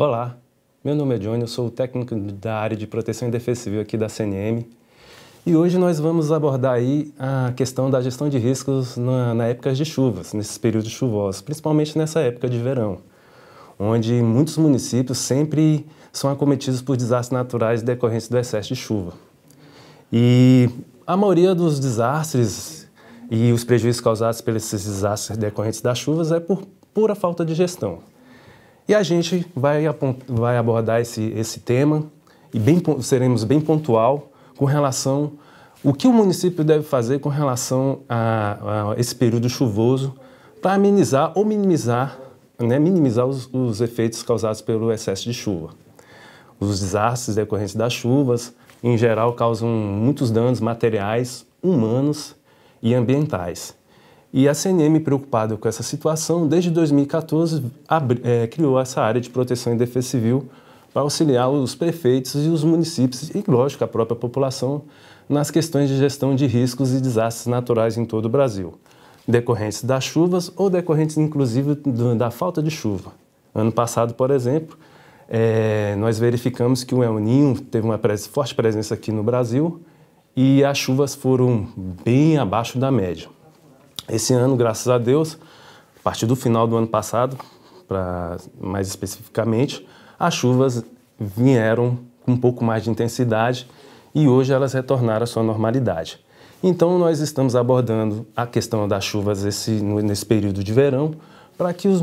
Olá, meu nome é Johnny, eu sou o técnico da área de proteção e defesa civil aqui da CNM e hoje nós vamos abordar aí a questão da gestão de riscos na, na época de chuvas, nesses períodos chuvosos, principalmente nessa época de verão, onde muitos municípios sempre são acometidos por desastres naturais decorrentes do excesso de chuva. E a maioria dos desastres e os prejuízos causados pelos desastres decorrentes das chuvas é por pura falta de gestão. E a gente vai, vai abordar esse, esse tema e bem, seremos bem pontual com relação o que o município deve fazer com relação a, a esse período chuvoso para amenizar ou minimizar, né, minimizar os, os efeitos causados pelo excesso de chuva. Os desastres decorrentes das chuvas, em geral, causam muitos danos materiais, humanos e ambientais. E a CNM, preocupada com essa situação, desde 2014 abri, é, criou essa área de proteção e defesa civil para auxiliar os prefeitos e os municípios e, lógico, a própria população nas questões de gestão de riscos e desastres naturais em todo o Brasil, decorrentes das chuvas ou decorrentes, inclusive, do, da falta de chuva. Ano passado, por exemplo, é, nós verificamos que o El Ninho teve uma pres forte presença aqui no Brasil e as chuvas foram bem abaixo da média. Esse ano, graças a Deus, a partir do final do ano passado, para mais especificamente, as chuvas vieram com um pouco mais de intensidade e hoje elas retornaram à sua normalidade. Então nós estamos abordando a questão das chuvas esse, nesse período de verão para que, os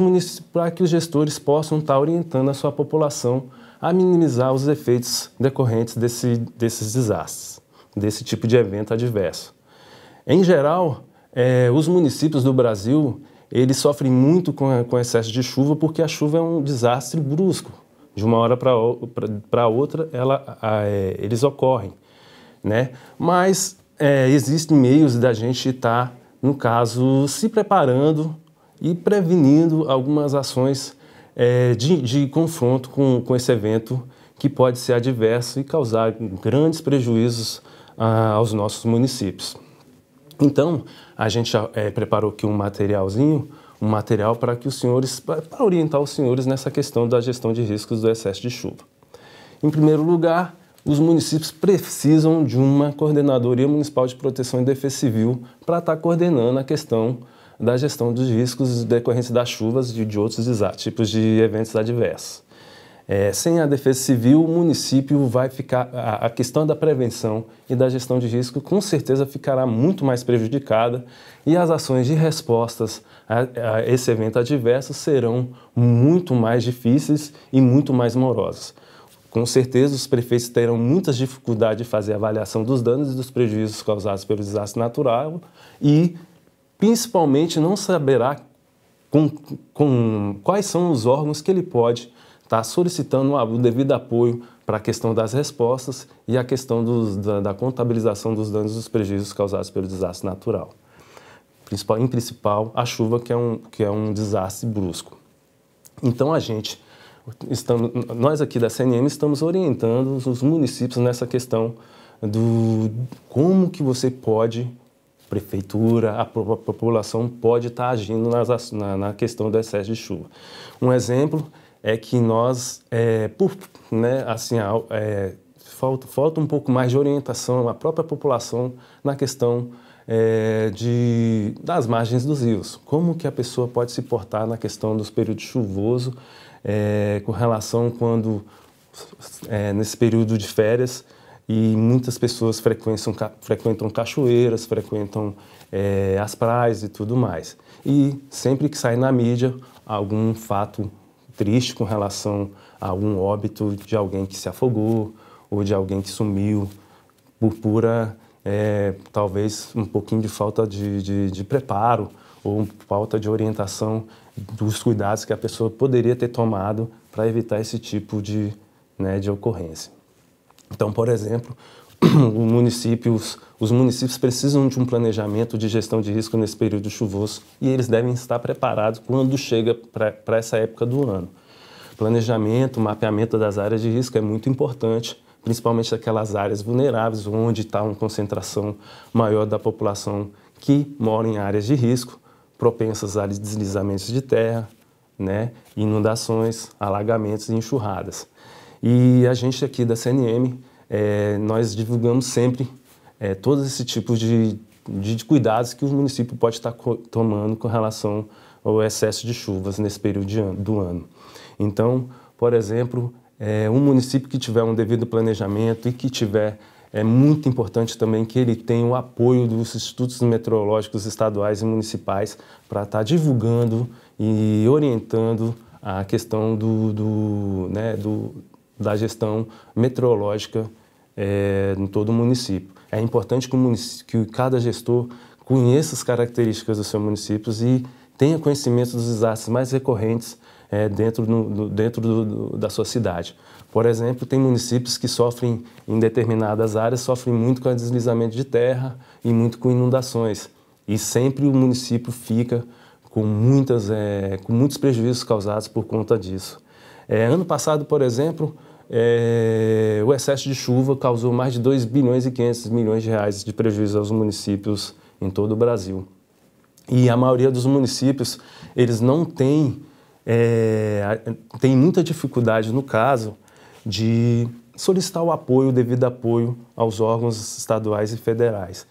que os gestores possam estar tá orientando a sua população a minimizar os efeitos decorrentes desse, desses desastres, desse tipo de evento adverso. Em geral, é, os municípios do Brasil eles sofrem muito com, com excesso de chuva porque a chuva é um desastre brusco. De uma hora para outra, ela, a, é, eles ocorrem. Né? Mas é, existem meios da gente estar, tá, no caso, se preparando e prevenindo algumas ações é, de, de, confronto com, com esse evento que pode ser adverso e causar grandes prejuízos ah, aos nossos municípios. Então, a gente é, preparou aqui um materialzinho, um material para que os senhores, para orientar os senhores nessa questão da gestão de riscos do excesso de chuva. Em primeiro lugar, os municípios precisam de uma coordenadoria municipal de proteção e defesa civil para estar tá coordenando a questão da gestão dos riscos decorrentes das chuvas e de outros tipos de eventos adversos. É, sem a Defesa Civil, o município vai ficar. A, a, questão da prevenção e da gestão de risco com certeza ficará muito mais prejudicada e as ações de respostas a, a esse evento adverso serão muito mais difíceis e muito mais morosas. Com certeza, os prefeitos terão muitas dificuldades de fazer avaliação dos danos e dos prejuízos causados pelo desastre natural e, principalmente, não saberá com, com quais são os órgãos que ele pode está solicitando o devido apoio para a questão das respostas e a questão dos, da, da, contabilização dos danos e dos prejuízos causados pelo desastre natural. Principal, em principal, a chuva, que é um, que é um desastre brusco. Então, a gente, estamos, nós aqui da CNM estamos orientando os municípios nessa questão do como que você pode, prefeitura, a, população pode estar tá agindo nas, na, na questão do excesso de chuva. Um exemplo é que nós, é, por, né, assim, é, falta, falta um pouco mais de orientação à própria população na questão é, de, das margens dos rios. Como que a pessoa pode se portar na questão dos períodos chuvosos, é, com relação quando, é, nesse período de férias, e muitas pessoas frequentam, frequentam cachoeiras, frequentam é, as praias e tudo mais. E sempre que sai na mídia algum fato triste com relação a algum óbito de alguém que se afogou ou de alguém que sumiu por pura, é, talvez, um pouquinho de falta de, de, de preparo ou falta de orientação dos cuidados que a pessoa poderia ter tomado para evitar esse tipo de, né, de ocorrência. Então, por exemplo, os municípios precisam de um planejamento de gestão de risco nesse período chuvoso e eles devem estar preparados quando chega para essa época do ano. Planejamento, mapeamento das áreas de risco é muito importante, principalmente aquelas áreas vulneráveis onde está uma concentração maior da população que mora em áreas de risco, propensas a deslizamentos de terra, né, inundações, alagamentos e enxurradas. E a gente aqui da CNM é, nós divulgamos sempre é, todos esses tipos de, de cuidados que o município pode estar tomando com relação ao excesso de chuvas nesse período do ano. Então, por exemplo, é, um município que tiver um devido planejamento e que tiver é muito importante também que ele tenha o apoio dos institutos meteorológicos estaduais e municipais para estar divulgando e orientando a questão do, do, né, do, da gestão meteorológica é, em todo o município. É importante que, que cada gestor conheça as características dos seus municípios e tenha conhecimento dos desastres mais recorrentes é, dentro, no, dentro do, do, da sua cidade. Por exemplo, tem municípios que sofrem, em determinadas áreas, sofrem muito com deslizamento de terra e muito com inundações. E sempre o município fica com, muitas, é, com muitos prejuízos causados por conta disso. É, ano passado, por exemplo, é, o excesso de chuva causou mais de 2 bilhões e 500 milhões de reais de prejuízo aos municípios em todo o Brasil. E a maioria dos municípios, eles não têm, é, tem muita dificuldade, no caso, de solicitar o apoio, o devido apoio aos órgãos estaduais e federais.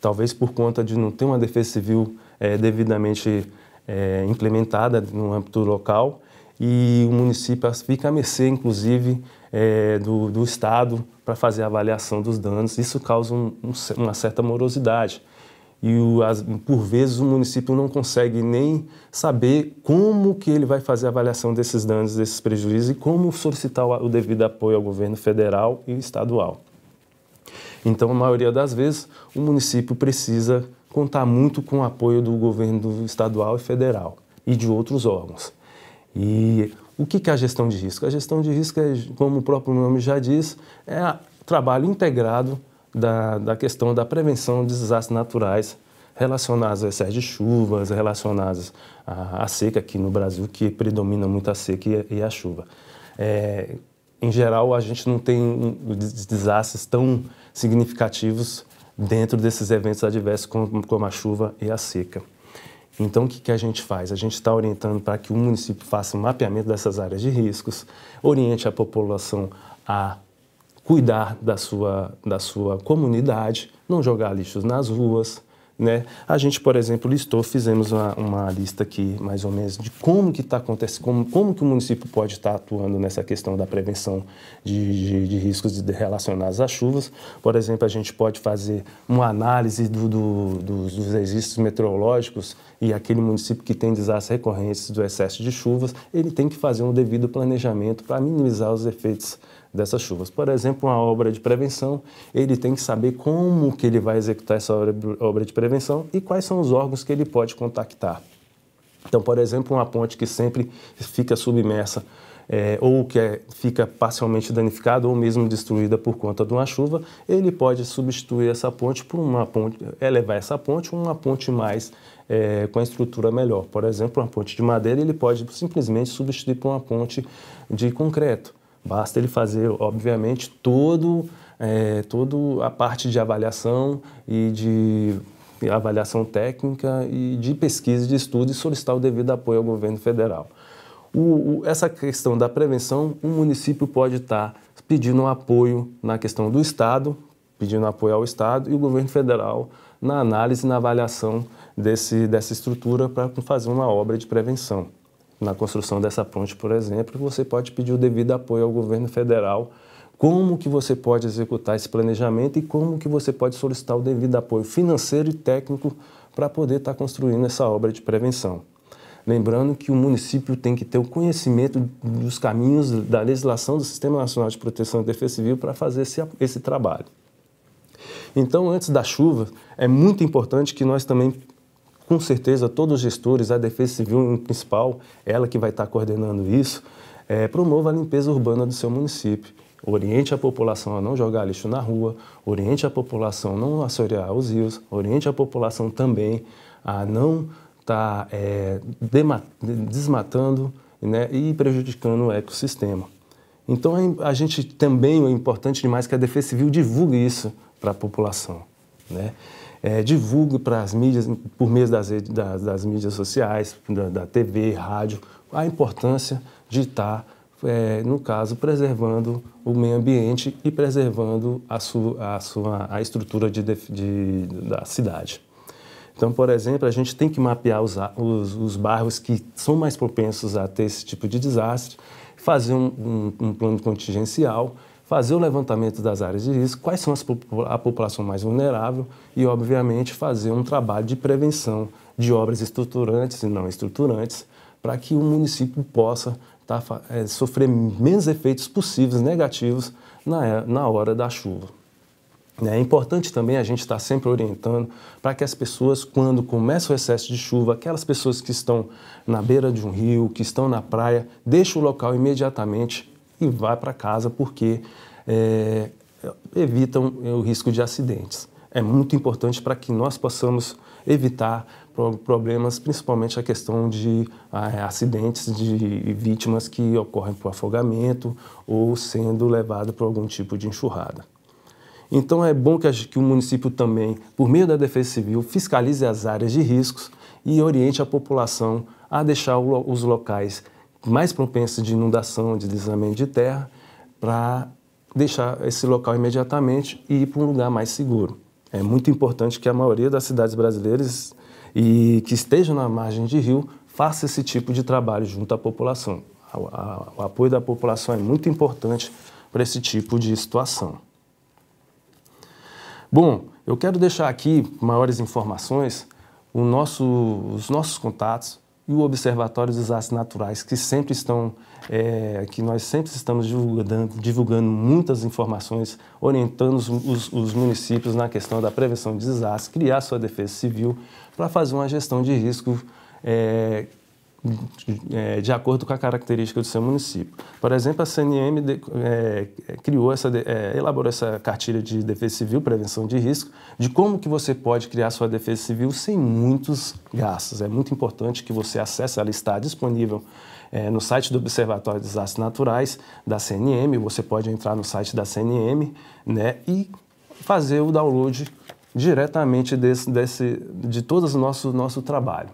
Talvez por conta de não ter uma defesa civil é, devidamente é, implementada no âmbito local e o município fica a mercê, inclusive, é, do, do Estado para fazer a avaliação dos danos. Isso causa um, um, uma certa morosidade. E, o, as, por vezes, o município não consegue nem saber como que ele vai fazer a avaliação desses danos, desses prejuízos e como solicitar o, o devido apoio ao governo federal e estadual. Então, a maioria das vezes, o município precisa contar muito com o apoio do governo estadual e federal e de outros órgãos. E o que é a gestão de risco? A gestão de risco, é, como o próprio nome já diz, é trabalho integrado da, da questão da prevenção de desastres naturais relacionados a excesso de chuvas, relacionados à, seca aqui no Brasil, que predomina muito a seca e, e a chuva. É, em geral, a gente não tem desastres tão significativos dentro desses eventos adversos como, como a chuva e a seca. Então, o que, que a gente faz? A gente está orientando para que o município faça um mapeamento dessas áreas de riscos, oriente a população a cuidar da sua, da sua comunidade, não jogar lixos nas ruas, né? A gente, por exemplo, listou, fizemos uma, uma, lista aqui, mais ou menos, de como que está acontecendo, como, como que o município pode estar tá atuando nessa questão da prevenção de, de, de riscos de, relacionados às chuvas. Por exemplo, a gente pode fazer uma análise do, do, dos, dos registros meteorológicos e aquele município que tem desastres recorrentes do excesso de chuvas, ele tem que fazer um devido planejamento para minimizar os efeitos dessas chuvas. Por exemplo, uma obra de prevenção, ele tem que saber como que ele vai executar essa obra de prevenção e quais são os órgãos que ele pode contactar. Então, por exemplo, uma ponte que sempre fica submersa é, ou que é, fica parcialmente danificada ou mesmo destruída por conta de uma chuva, ele pode substituir essa ponte por uma ponte, eh, elevar essa ponte uma ponte mais é, com a estrutura melhor. Por exemplo, uma ponte de madeira ele pode simplesmente substituir por uma ponte de concreto. Basta ele fazer, obviamente, todo, é, toda a parte de avaliação e de avaliação técnica e de pesquisa de estudo e solicitar o devido apoio ao governo federal. O, o, essa questão da prevenção, o município pode estar pedindo apoio na questão do Estado, pedindo apoio ao Estado e o governo federal na análise e na avaliação desse, dessa estrutura para fazer uma obra de prevenção na construção dessa ponte, por exemplo, você pode pedir o devido apoio ao governo federal como que você pode executar esse planejamento e como que você pode solicitar o devido apoio financeiro e técnico para poder estar construindo essa obra de prevenção. Lembrando que o município tem que ter o conhecimento dos caminhos da legislação do Sistema Nacional de Proteção e Defesa Civil para fazer esse, esse trabalho. Então, antes da chuva, é muito importante que nós também com certeza todos os gestores, a Defesa Civil em principal, ela que vai estar coordenando isso, é, promova a limpeza urbana do seu município. Oriente a população a não jogar lixo na rua, oriente a população a não assorear os rios, oriente a população também a não estar tá, é, desmatando né, e prejudicando o ecossistema. Então é a gente também é importante demais é que a Defesa Civil divulgue isso para a população. Né? é, divulgue para as mídias, por meio das, das, das mídias sociais, da, da, TV, rádio, a importância de estar, é, no caso, preservando o meio ambiente e preservando a sua, a sua a estrutura de, de, da cidade. Então, por exemplo, a gente tem que mapear os, os, os, bairros que são mais propensos a ter esse tipo de desastre, fazer um, um, um plano contingencial fazer o levantamento das áreas de risco, quais são as, a população mais vulnerável e, obviamente, fazer um trabalho de prevenção de obras estruturantes e não estruturantes para que o município possa tá, é, sofrer menos efeitos possíveis negativos na, na hora da chuva. É importante também a gente estar tá sempre orientando para que as pessoas, quando começa o excesso de chuva, aquelas pessoas que estão na beira de um rio, que estão na praia, deixem o local imediatamente e vai para casa porque é, evitam é, o risco de acidentes. É muito importante para que nós possamos evitar problemas, principalmente a questão de acidentes de vítimas que ocorrem por afogamento ou sendo levado por algum tipo de enxurrada. Então é bom que, a, que o município também, por meio da Defesa Civil, fiscalize as áreas de riscos e oriente a população a deixar o, os locais mais propensa de inundação, de deslizamento de terra, para deixar esse local imediatamente e ir para um lugar mais seguro. É muito importante que a maioria das cidades brasileiras e que estejam na margem de rio faça esse tipo de trabalho junto à população. O apoio da população é muito importante para esse tipo de situação. Bom, eu quero deixar aqui maiores informações, nosso, os nossos contatos, e o Observatório dos Desastres Naturais, que sempre estão, é, que nós sempre estamos divulgando, divulgando muitas informações, orientando os, os, os, municípios na questão da prevenção de desastres, criar sua defesa civil para fazer uma gestão de risco é, é, de acordo com a característica do seu município. Por exemplo, a CNM é, criou essa, é, elaborou essa cartilha de defesa civil, prevenção de risco, de como que você pode criar sua defesa civil sem muitos gastos. É muito importante que você acesse, ela está disponível no site do Observatório de Desastres Naturais da CNM, você pode entrar no site da CNM né, e fazer o download diretamente desse, desse de todo o nosso, nosso trabalho.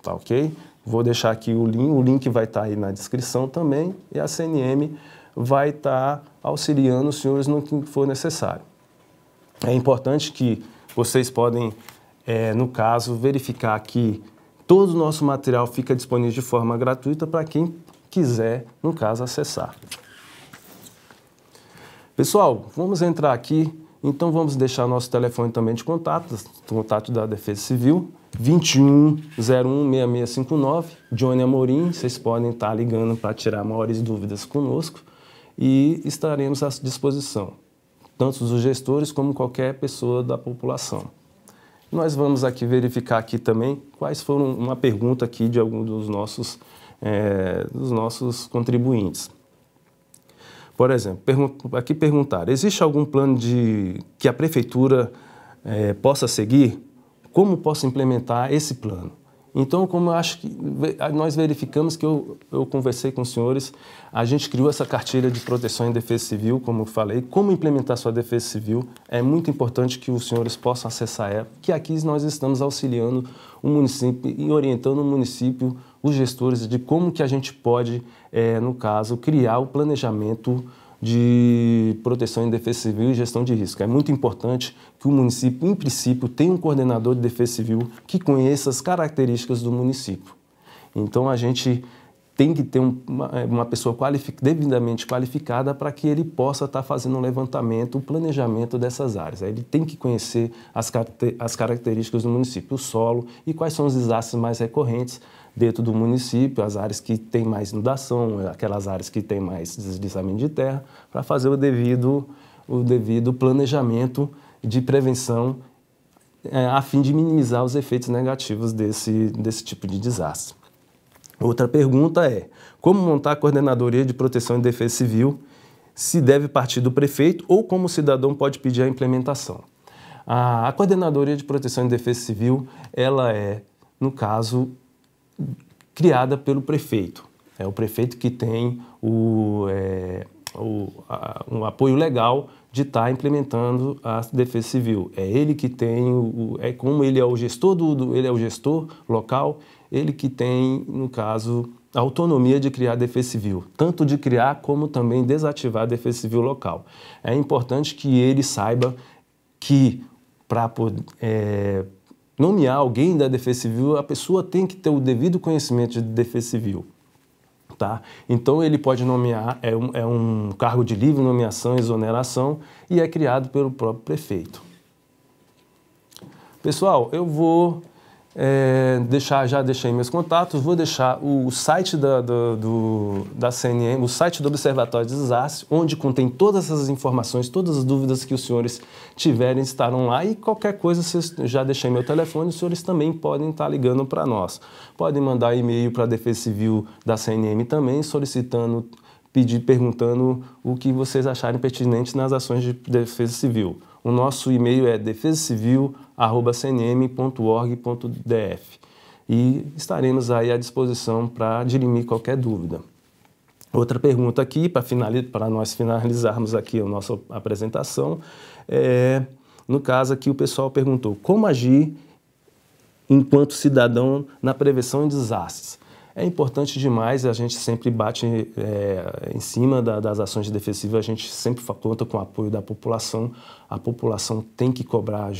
Tá ok? Vou deixar aqui o link, o link vai estar tá aí na descrição também e a CNM vai estar tá auxiliando os senhores no que for necessário. É importante que vocês podem, é, no caso, verificar que todo o nosso material fica disponível de forma gratuita para quem quiser, no caso, acessar. Pessoal, vamos entrar aqui então vamos deixar nosso telefone também de contato, contato da Defesa Civil, 21016659, Johnny Amorim, vocês podem estar tá ligando para tirar maiores dúvidas conosco e estaremos à disposição, tanto dos gestores como qualquer pessoa da população. Nós vamos aqui verificar aqui também quais foram uma pergunta aqui de algum dos nossos, é, dos nossos contribuintes. Por exemplo, aqui perguntar: existe algum plano de que a prefeitura eh, possa seguir? Como posso implementar esse plano? Então, como eu acho que nós verificamos que eu, eu conversei com os senhores, a gente criou essa cartilha de proteção em defesa civil, como eu falei, como implementar sua defesa civil. É muito importante que os senhores possam acessar ela, que aqui nós estamos auxiliando o município e orientando o município, os gestores, de como que a gente pode, é, no caso, criar o planejamento de proteção em defesa civil e gestão de risco. É muito importante que o município, em princípio, tenha um coordenador de defesa civil que conheça as características do município. Então, a gente tem que ter uma, é, uma pessoa qualific, devidamente qualificada para que ele possa estar fazendo um levantamento, um planejamento dessas áreas. ele tem que conhecer as, as características do município, o solo e quais são os desastres mais recorrentes dentro do município, as áreas que têm mais inundação, aquelas áreas que têm mais deslizamento de terra, para fazer o devido, o devido planejamento de prevenção é, a fim de minimizar os efeitos negativos desse, desse tipo de desastre. Outra pergunta é: como montar a coordenadoria de proteção e defesa civil? Se deve partir do prefeito ou como o cidadão pode pedir a implementação? A, a coordenadoria de proteção e defesa civil, ela é, no caso, criada pelo prefeito. É o prefeito que tem o, é, o, a, um apoio legal de estar tá implementando a defesa civil. É ele que tem, o, é como ele é o gestor do, do, ele é o gestor local, ele que tem, no caso, a autonomia de criar a defesa civil, tanto de criar como também desativar a defesa civil local. É importante que ele saiba que para nomear alguém da Defesa Civil, a pessoa tem que ter o devido conhecimento de Defesa Civil. Tá? Então ele pode nomear, é um, é um cargo de livre nomeação, exoneração e é criado pelo próprio prefeito. Pessoal, eu vou é, deixar, já deixei meus contatos, vou deixar o, o site da, do, do, da CNM o site do Observatório de Desastres, onde contém todas essas informações, todas as dúvidas que os senhores tiverem estarão lá e qualquer coisa, vocês, já deixei meu telefone, os senhores também podem estar ligando para nós. Podem mandar e-mail para a Defesa Civil da CNM também, solicitando, pedir, perguntando o que vocês acharem pertinente nas ações de defesa civil. O nosso e-mail é defesa civil cnm.org.df. E estaremos aí à disposição para dirimir qualquer dúvida. Outra pergunta aqui, para finali nós finalizarmos aqui a nossa apresentação, é, no caso aqui o pessoal perguntou como agir enquanto cidadão na prevenção de desastres. É importante demais, a gente sempre bate é, em cima da, das ações defensivas, a gente sempre conta com o apoio da população. A população tem que cobrar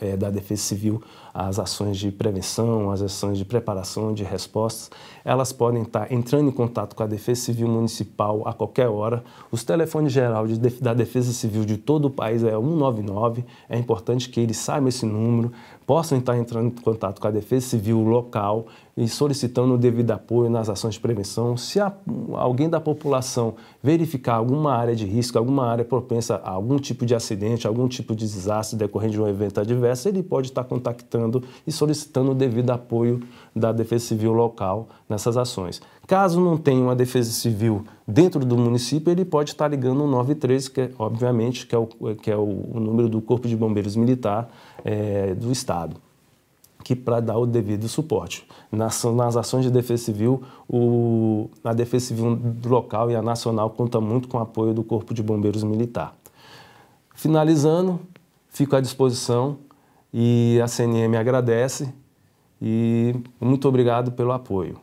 é, da Defesa Civil, as ações de prevenção, as ações de preparação, de respostas, elas podem estar entrando em contato com a Defesa Civil Municipal a qualquer hora. Os telefones geral de, da Defesa Civil de todo o país é 199. É importante que eles saibam esse número, possam estar entrando em contato com a Defesa Civil local e solicitando o devido apoio nas ações de prevenção. Se a, alguém da população verificar alguma área de risco, alguma área propensa a algum tipo de acidente, algum tipo de desastre decorrente de um evento adverso, ele pode estar contactando e solicitando o devido apoio da Defesa Civil local nessas ações. Caso não tenha uma Defesa Civil dentro do município, ele pode estar ligando o 913, que é, obviamente que é o, que é o, número do Corpo de Bombeiros Militar é, do Estado que para dar o devido suporte. Nas, nas ações de defesa civil, o, a defesa civil local e a nacional conta muito com o apoio do Corpo de Bombeiros Militar. Finalizando, fico à disposição e a CNM agradece e muito obrigado pelo apoio.